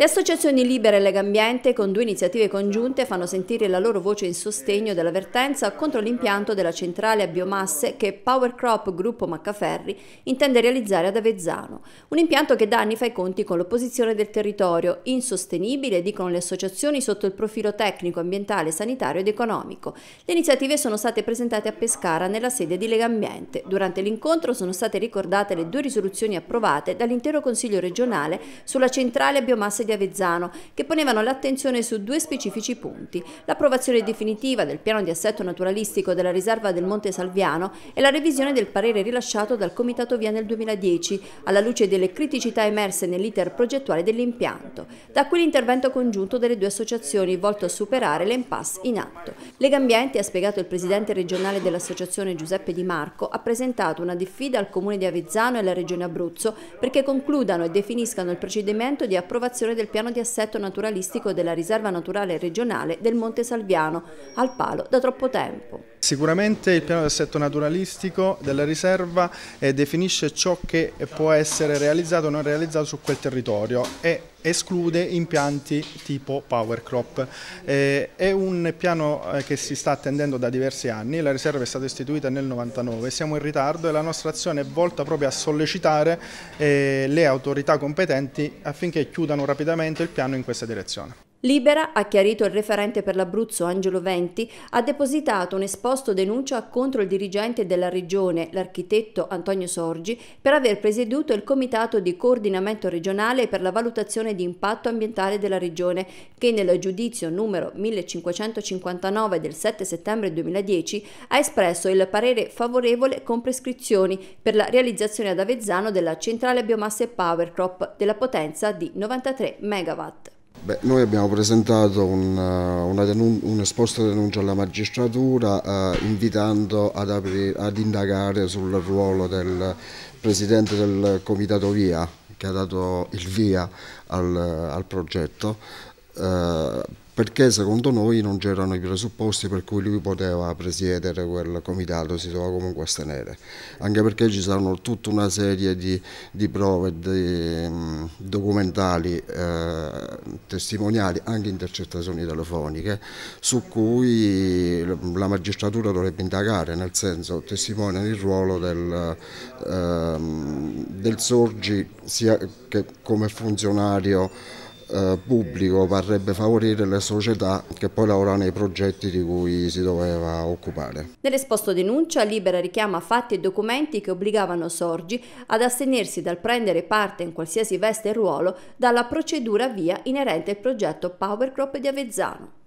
Le associazioni Libera e Lega Ambiente, con due iniziative congiunte fanno sentire la loro voce in sostegno dell'avvertenza contro l'impianto della centrale a biomasse che Power Crop Gruppo Maccaferri intende realizzare ad Avezzano. Un impianto che da anni fa i conti con l'opposizione del territorio, insostenibile, dicono le associazioni, sotto il profilo tecnico, ambientale, sanitario ed economico. Le iniziative sono state presentate a Pescara nella sede di Lega Ambiente. Durante l'incontro sono state ricordate le due risoluzioni approvate dall'intero Consiglio regionale sulla centrale a biomasse di di Avezzano, che ponevano l'attenzione su due specifici punti, l'approvazione definitiva del piano di assetto naturalistico della riserva del Monte Salviano e la revisione del parere rilasciato dal Comitato Via nel 2010, alla luce delle criticità emerse nell'iter progettuale dell'impianto. Da qui l'intervento congiunto delle due associazioni volto a superare l'impasse in atto. Legambiente, ha spiegato il presidente regionale dell'associazione Giuseppe Di Marco, ha presentato una diffida al comune di Avezzano e alla regione Abruzzo perché concludano e definiscano il procedimento di approvazione del del piano di assetto naturalistico della riserva naturale regionale del Monte Salviano, al palo da troppo tempo. Sicuramente il piano di assetto naturalistico della riserva eh, definisce ciò che può essere realizzato o non realizzato su quel territorio e esclude impianti tipo power crop. Eh, è un piano eh, che si sta attendendo da diversi anni, la riserva è stata istituita nel 99, siamo in ritardo e la nostra azione è volta proprio a sollecitare eh, le autorità competenti affinché chiudano rapidamente il piano in questa direzione. Libera, ha chiarito il referente per l'Abruzzo Angelo Venti, ha depositato un esposto denuncia contro il dirigente della regione, l'architetto Antonio Sorgi, per aver presieduto il comitato di coordinamento regionale per la valutazione di impatto ambientale della regione, che nel giudizio numero 1559 del 7 settembre 2010 ha espresso il parere favorevole con prescrizioni per la realizzazione ad Avezzano della centrale biomasse Powercrop della potenza di 93 MW. Beh, noi abbiamo presentato un, eh, un'esposta denun un denuncia alla magistratura eh, invitando ad, ad, indagare sul ruolo del presidente del comitato VIA che ha dato il via al, al progetto eh, perché secondo noi non c'erano i presupposti per cui lui poteva presiedere quel comitato, si doveva comunque astenere, anche perché ci sono tutta una serie di, di prove di, mm, documentali, eh, testimoniali, anche intercettazioni telefoniche, su cui la magistratura dovrebbe indagare, nel senso testimonia il ruolo del, eh, del Sorgi sia che come funzionario eh, pubblico parrebbe favorire le società che poi lavorano nei progetti di cui si doveva occupare. Nell'esposto denuncia Libera richiama fatti e documenti che obbligavano Sorgi ad astenersi dal prendere parte in qualsiasi veste e ruolo dalla procedura via inerente al progetto Power Crop di Avezzano.